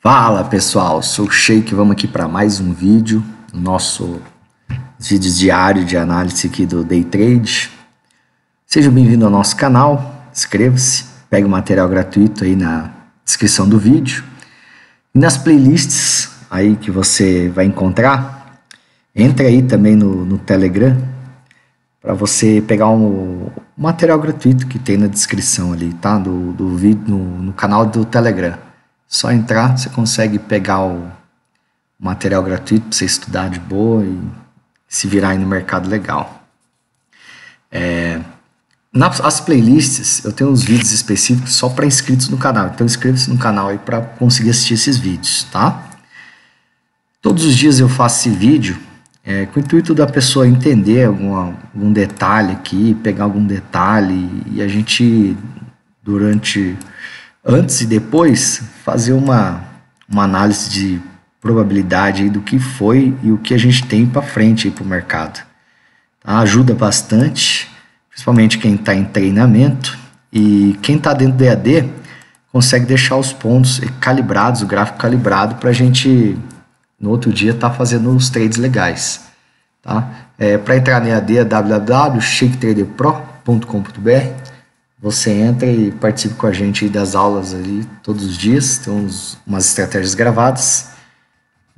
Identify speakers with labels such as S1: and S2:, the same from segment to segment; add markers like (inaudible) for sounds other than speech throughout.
S1: Fala pessoal, sou o Sheik, vamos aqui para mais um vídeo, nosso vídeo diário de análise aqui do Day Trade. Seja bem-vindo ao nosso canal, inscreva-se, pegue o material gratuito aí na descrição do vídeo. E nas playlists aí que você vai encontrar, entre aí também no, no Telegram para você pegar um material gratuito que tem na descrição ali, tá? Do, do vídeo, no, no canal do Telegram. Só entrar, você consegue pegar o material gratuito para você estudar de boa e se virar aí no mercado legal. É, nas playlists, eu tenho uns vídeos específicos só para inscritos no canal. Então inscreva-se no canal aí para conseguir assistir esses vídeos, tá? Todos os dias eu faço esse vídeo é, com o intuito da pessoa entender alguma, algum detalhe aqui, pegar algum detalhe e a gente, durante antes e depois, fazer uma, uma análise de probabilidade do que foi e o que a gente tem para frente para o mercado. Tá? Ajuda bastante, principalmente quem está em treinamento e quem está dentro do EAD consegue deixar os pontos calibrados, o gráfico calibrado para a gente no outro dia estar tá fazendo os trades legais. Tá? É, para entrar no EAD é www.shaketraderpro.com.br você entra e participe com a gente das aulas ali todos os dias, tem umas estratégias gravadas.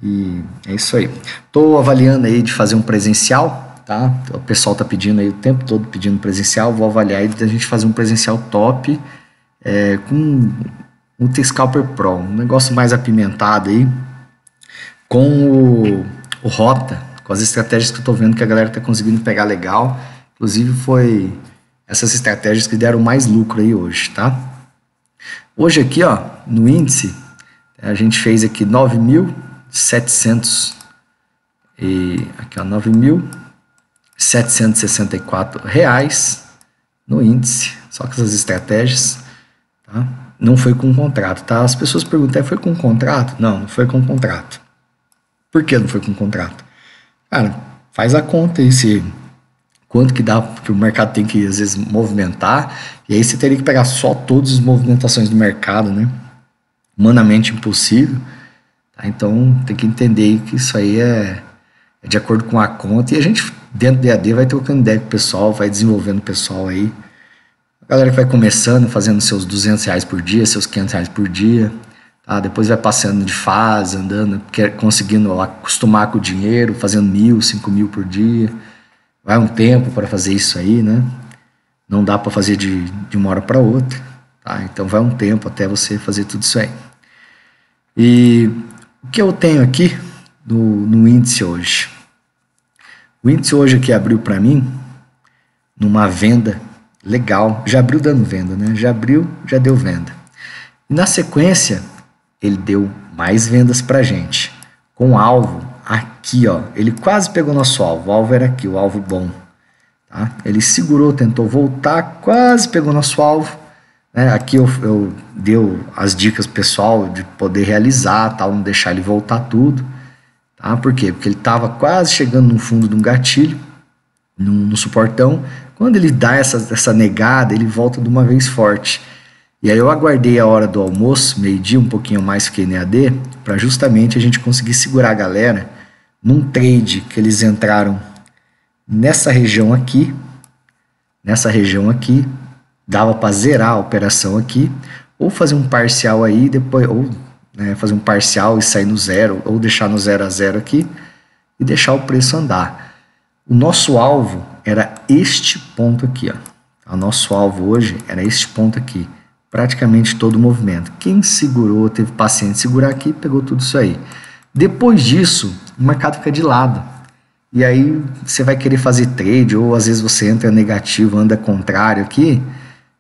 S1: E é isso aí. Estou avaliando aí de fazer um presencial, tá? O pessoal tá pedindo aí o tempo todo pedindo presencial, vou avaliar aí da gente fazer um presencial top é, com o scalper Pro, um negócio mais apimentado aí, com o, o Rota, com as estratégias que eu tô vendo que a galera tá conseguindo pegar legal. Inclusive foi essas estratégias que deram mais lucro aí hoje, tá? Hoje aqui, ó, no índice, a gente fez aqui 9.700 e aqui ó, 9.764 reais no índice, só que essas estratégias, tá? Não foi com contrato, tá? As pessoas perguntam, é, foi com contrato? Não, não foi com contrato. Por que não foi com contrato? Cara, faz a conta aí se quanto que dá que o mercado tem que às vezes movimentar e aí você teria que pegar só todas as movimentações do mercado, né? Humanamente impossível. Tá? Então tem que entender que isso aí é, é, de acordo com a conta e a gente dentro do EAD vai trocando ideia com o pessoal, vai desenvolvendo o pessoal aí. A galera que vai começando, fazendo seus 200 reais por dia, seus 500 reais por dia, tá depois vai passando de fase, andando, quer, conseguindo acostumar com o dinheiro, fazendo mil, cinco mil por dia vai um tempo para fazer isso aí, né? Não dá para fazer de, de uma hora para outra, tá? Então vai um tempo até você fazer tudo isso aí. E o que eu tenho aqui no, no índice hoje? O índice hoje aqui abriu para mim numa venda legal, já abriu dando venda, né? Já abriu, já deu venda. E na sequência, ele deu mais vendas para gente, com alvo aqui, ó. Ele quase pegou nosso alvo. O alvo era aqui, o alvo bom. Tá? Ele segurou, tentou voltar, quase pegou nosso alvo. Né? Aqui eu, eu deu as dicas pessoal de poder realizar, tal, não deixar ele voltar tudo. Tá? Por quê? Porque ele estava quase chegando no fundo de um gatilho, no, no suportão. Quando ele dá essa, essa negada, ele volta de uma vez forte. E aí eu aguardei a hora do almoço, meio-dia, um pouquinho mais que NAD, para justamente a gente conseguir segurar a galera num trade que eles entraram nessa região aqui, nessa região aqui, dava para zerar a operação aqui, ou fazer um parcial aí, depois, ou né, fazer um parcial e sair no zero, ou deixar no zero a zero aqui e deixar o preço andar. O nosso alvo era este ponto aqui, ó. O nosso alvo hoje era este ponto aqui, praticamente todo o movimento. Quem segurou, teve paciente segurar aqui, pegou tudo isso aí. Depois disso, o mercado fica de lado. E aí você vai querer fazer trade, ou às vezes você entra negativo, anda contrário aqui.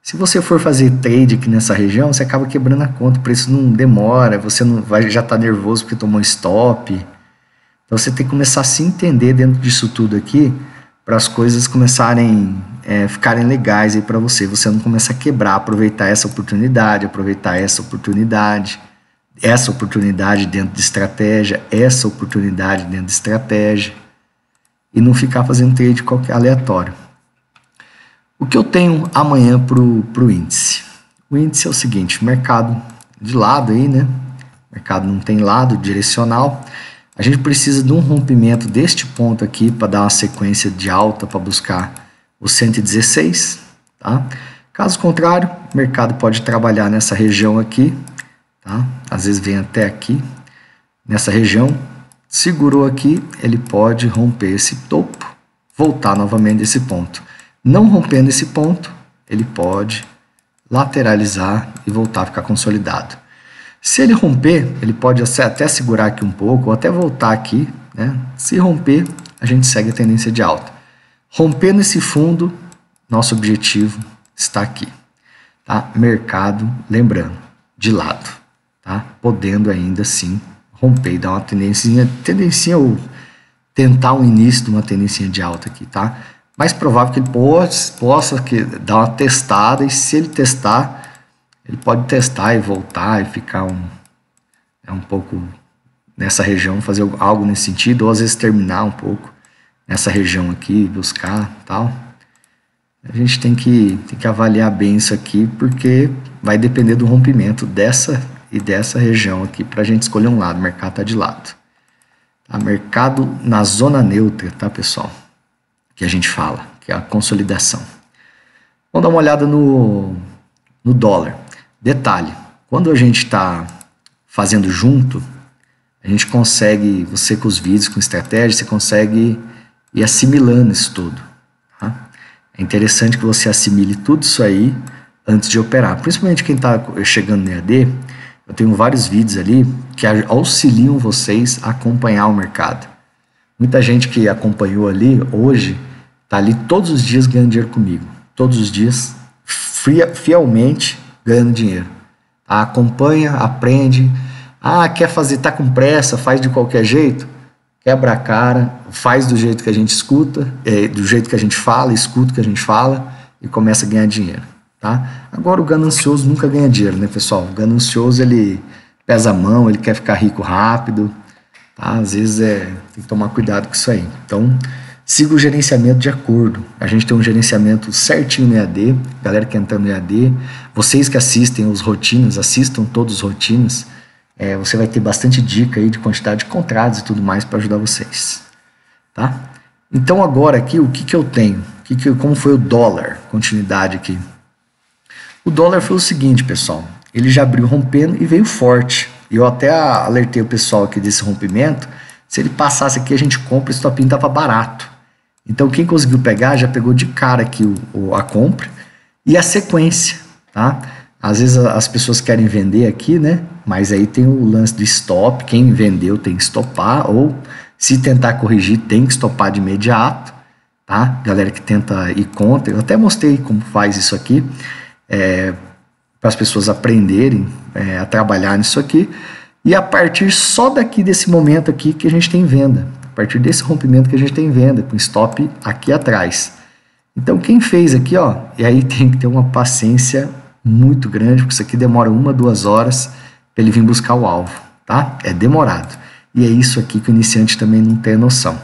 S1: Se você for fazer trade aqui nessa região, você acaba quebrando a conta, o preço não demora, você não vai, já está nervoso porque tomou stop. Então você tem que começar a se entender dentro disso tudo aqui para as coisas começarem é, ficarem legais aí para você. Você não começa a quebrar, aproveitar essa oportunidade, aproveitar essa oportunidade essa oportunidade dentro de estratégia, essa oportunidade dentro de estratégia, e não ficar fazendo trade qualquer aleatório. O que eu tenho amanhã para o índice? O índice é o seguinte, mercado de lado aí, né? mercado não tem lado direcional. A gente precisa de um rompimento deste ponto aqui para dar uma sequência de alta para buscar o 116, tá? Caso contrário, o mercado pode trabalhar nessa região aqui, Tá? Às vezes vem até aqui, nessa região, segurou aqui, ele pode romper esse topo, voltar novamente nesse ponto. Não rompendo esse ponto, ele pode lateralizar e voltar a ficar consolidado. Se ele romper, ele pode até segurar aqui um pouco, ou até voltar aqui. Né? Se romper, a gente segue a tendência de alta. Rompendo esse fundo, nosso objetivo está aqui. Tá? Mercado, lembrando, de lado tá? podendo ainda assim romper e dar uma tendência, tendência ou tentar o um início de uma tendência de alta aqui, tá? Mais provável que ele possa, possa que, dar uma testada e se ele testar, ele pode testar e voltar e ficar um, é um pouco nessa região, fazer algo nesse sentido, ou às vezes terminar um pouco nessa região aqui, buscar tal. A gente tem que, tem que avaliar bem isso aqui, porque vai depender do rompimento dessa e dessa região aqui para a gente escolher um lado. mercado está de lado. Tá? Mercado na zona neutra, tá, pessoal? Que a gente fala, que é a consolidação. Vamos dar uma olhada no, no dólar. Detalhe, quando a gente está fazendo junto, a gente consegue, você com os vídeos, com estratégia, você consegue ir assimilando isso tudo. Tá? É interessante que você assimile tudo isso aí antes de operar. Principalmente quem está chegando no EAD, eu tenho vários vídeos ali que auxiliam vocês a acompanhar o mercado. Muita gente que acompanhou ali hoje está ali todos os dias ganhando dinheiro comigo. Todos os dias, fielmente ganhando dinheiro. Ah, acompanha, aprende. Ah, quer fazer, tá com pressa, faz de qualquer jeito? Quebra a cara, faz do jeito que a gente escuta, eh, do jeito que a gente fala, escuta o que a gente fala e começa a ganhar dinheiro. Tá? Agora, o ganancioso nunca ganha dinheiro, né, pessoal? O ganancioso, ele pesa a mão, ele quer ficar rico rápido, tá? Às vezes é, tem que tomar cuidado com isso aí. Então, siga o gerenciamento de acordo. A gente tem um gerenciamento certinho no EAD, galera que entra no EAD, vocês que assistem os rotinas, assistam todos os rotinas, é, você vai ter bastante dica aí de quantidade de contratos e tudo mais para ajudar vocês, tá? Então, agora aqui, o que, que eu tenho? Que que, como foi o dólar? Continuidade aqui. O dólar foi o seguinte, pessoal. Ele já abriu rompendo e veio forte. Eu até alertei o pessoal aqui desse rompimento. Se ele passasse aqui, a gente compra, esse topinho estava barato. Então, quem conseguiu pegar, já pegou de cara aqui o, o, a compra e a sequência, tá? Às vezes as pessoas querem vender aqui, né? Mas aí tem o lance do stop, quem vendeu tem que stopar, ou se tentar corrigir, tem que stopar de imediato, tá? Galera que tenta ir contra, eu até mostrei como faz isso aqui é, para as pessoas aprenderem é, a trabalhar nisso aqui. E a partir só daqui desse momento aqui que a gente tem venda, a partir desse rompimento que a gente tem venda, com stop aqui atrás. Então quem fez aqui, ó, e aí (laughs) tem que ter uma paciência muito grande, porque isso aqui demora uma, duas horas para ele vir buscar o alvo, tá? É demorado. E é isso aqui que o iniciante também não tem noção.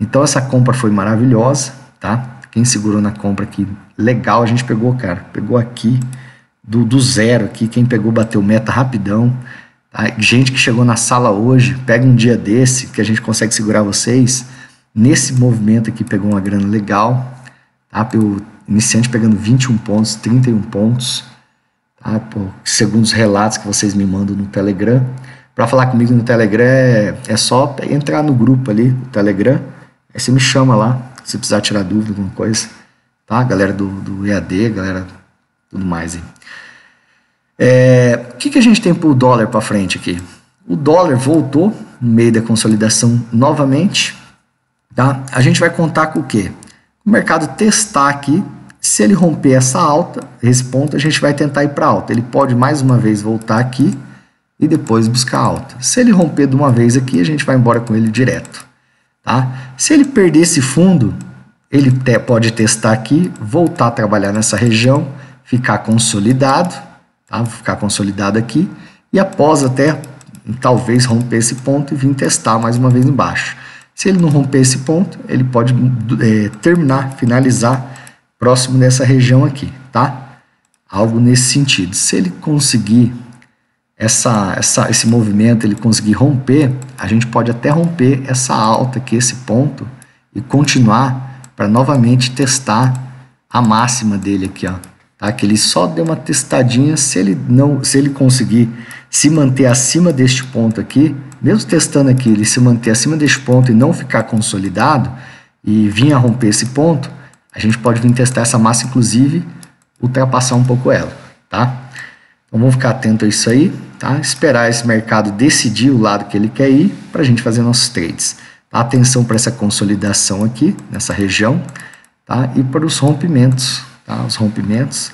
S1: Então essa compra foi maravilhosa, tá? Quem segurou na compra aqui? Legal, a gente pegou, cara. Pegou aqui do, do zero aqui. Quem pegou bateu meta rapidão. Tá? gente que chegou na sala hoje, pega um dia desse que a gente consegue segurar vocês. Nesse movimento aqui pegou uma grana legal. Tá? Pelo iniciante pegando 21 pontos, 31 pontos. Tá? Pô, segundo os relatos que vocês me mandam no Telegram. Para falar comigo no Telegram é, é só entrar no grupo ali, no Telegram. Aí você me chama lá, se precisar tirar dúvida, alguma coisa, tá? Galera do, do EAD, galera tudo mais aí. É, o que, que a gente tem para o dólar para frente aqui? O dólar voltou no meio da consolidação novamente, tá? A gente vai contar com o quê? O mercado testar aqui, se ele romper essa alta, esse ponto, a gente vai tentar ir para alta. Ele pode mais uma vez voltar aqui e depois buscar alta. Se ele romper de uma vez aqui, a gente vai embora com ele direto. Tá? Se ele perder esse fundo, ele te, pode testar aqui, voltar a trabalhar nessa região, ficar consolidado, tá? ficar consolidado aqui, e após até talvez romper esse ponto e vir testar mais uma vez embaixo. Se ele não romper esse ponto, ele pode é, terminar, finalizar próximo dessa região aqui, tá? Algo nesse sentido. Se ele conseguir essa, essa, esse movimento ele conseguir romper, a gente pode até romper essa alta aqui, esse ponto, e continuar para novamente testar a máxima dele aqui, ó. Tá? Que ele só deu uma testadinha, se ele não, se ele conseguir se manter acima deste ponto aqui, mesmo testando aqui, ele se manter acima deste ponto e não ficar consolidado e vir a romper esse ponto, a gente pode vir testar essa massa, inclusive ultrapassar um pouco ela, tá? Então vamos ficar atento a isso aí, tá? Esperar esse mercado decidir o lado que ele quer ir para a gente fazer nossos trades. Atenção para essa consolidação aqui, nessa região, tá? E para os rompimentos, tá? Os rompimentos.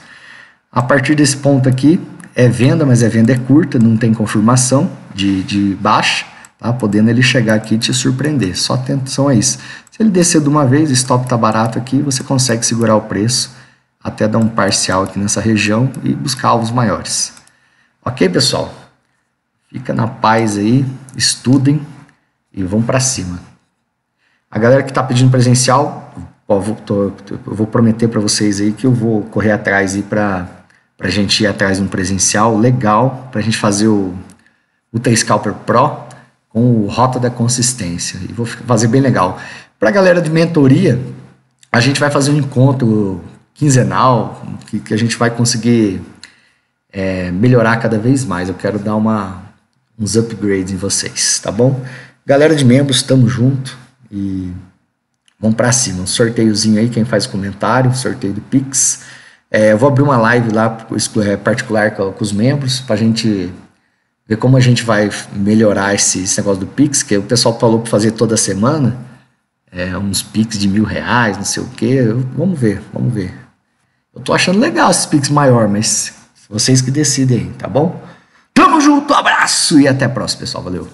S1: A partir desse ponto aqui, é venda, mas é venda é curta, não tem confirmação de, de baixa, tá? Podendo ele chegar aqui e te surpreender. Só atenção a isso. Se ele descer de uma vez, o stop tá barato aqui, você consegue segurar o preço até dar um parcial aqui nessa região e buscar alvos maiores. Ok, pessoal? Fica na paz aí, estudem e vão para cima. A galera que está pedindo presencial, eu vou, tô, eu vou prometer para vocês aí que eu vou correr atrás e para a gente ir atrás de um presencial legal, para a gente fazer o, o Scalper Pro com o Rota da Consistência. E vou fazer bem legal. Para a galera de mentoria, a gente vai fazer um encontro quinzenal, que, que a gente vai conseguir é, melhorar cada vez mais. Eu quero dar uma, uns upgrades em vocês, tá bom? Galera de membros, tamo junto e vamos para cima. Um sorteiozinho aí, quem faz comentário, sorteio do Pix. É, eu vou abrir uma live lá é, particular com, com os membros para a gente ver como a gente vai melhorar esse, esse, negócio do Pix, que o pessoal falou para fazer toda semana, é, uns Pix de mil reais, não sei o quê. Vamos ver, vamos ver. Eu tô achando legal esses Pix maior, mas vocês que decidem, tá bom? Tamo junto, abraço e até a próxima, pessoal. Valeu!